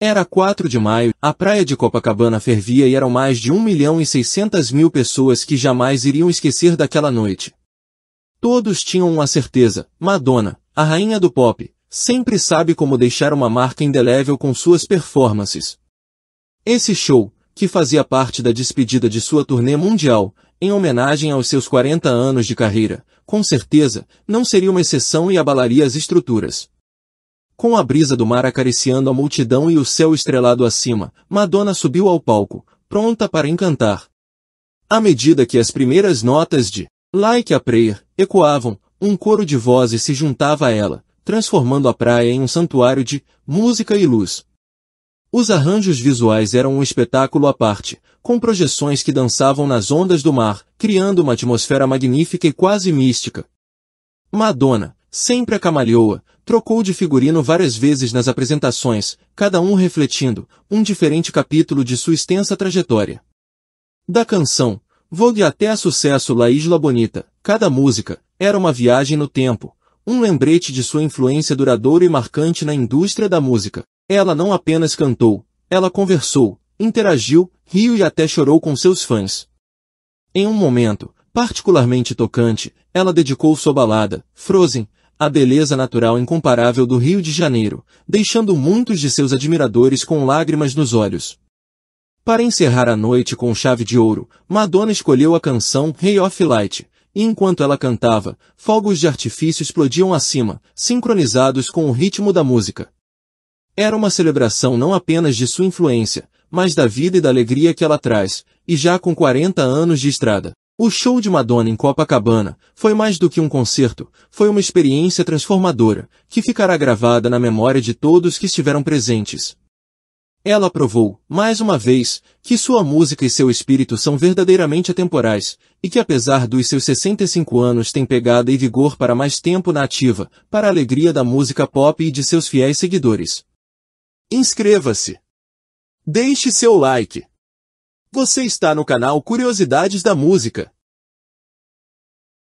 Era 4 de maio, a praia de Copacabana fervia e eram mais de 1 milhão e 600 mil pessoas que jamais iriam esquecer daquela noite. Todos tinham uma certeza, Madonna, a rainha do pop, sempre sabe como deixar uma marca indelével com suas performances. Esse show, que fazia parte da despedida de sua turnê mundial, em homenagem aos seus 40 anos de carreira, com certeza, não seria uma exceção e abalaria as estruturas. Com a brisa do mar acariciando a multidão e o céu estrelado acima, Madonna subiu ao palco, pronta para encantar. À medida que as primeiras notas de Like a Prayer ecoavam, um coro de vozes se juntava a ela, transformando a praia em um santuário de música e luz. Os arranjos visuais eram um espetáculo à parte, com projeções que dançavam nas ondas do mar, criando uma atmosfera magnífica e quase mística. Madonna, Sempre a camalhoa, trocou de figurino várias vezes nas apresentações, cada um refletindo, um diferente capítulo de sua extensa trajetória. Da canção, Vogue até a sucesso La Isla Bonita, cada música, era uma viagem no tempo, um lembrete de sua influência duradoura e marcante na indústria da música. Ela não apenas cantou, ela conversou, interagiu, riu e até chorou com seus fãs. Em um momento, particularmente tocante, ela dedicou sua balada, Frozen, a beleza natural incomparável do Rio de Janeiro, deixando muitos de seus admiradores com lágrimas nos olhos. Para encerrar a noite com chave de ouro, Madonna escolheu a canção Ray hey of Light, e enquanto ela cantava, fogos de artifício explodiam acima, sincronizados com o ritmo da música. Era uma celebração não apenas de sua influência, mas da vida e da alegria que ela traz, e já com 40 anos de estrada. O show de Madonna em Copacabana foi mais do que um concerto, foi uma experiência transformadora, que ficará gravada na memória de todos que estiveram presentes. Ela provou, mais uma vez, que sua música e seu espírito são verdadeiramente atemporais, e que apesar dos seus 65 anos tem pegada e vigor para mais tempo na ativa, para a alegria da música pop e de seus fiéis seguidores. Inscreva-se! Deixe seu like! Você está no canal Curiosidades da Música.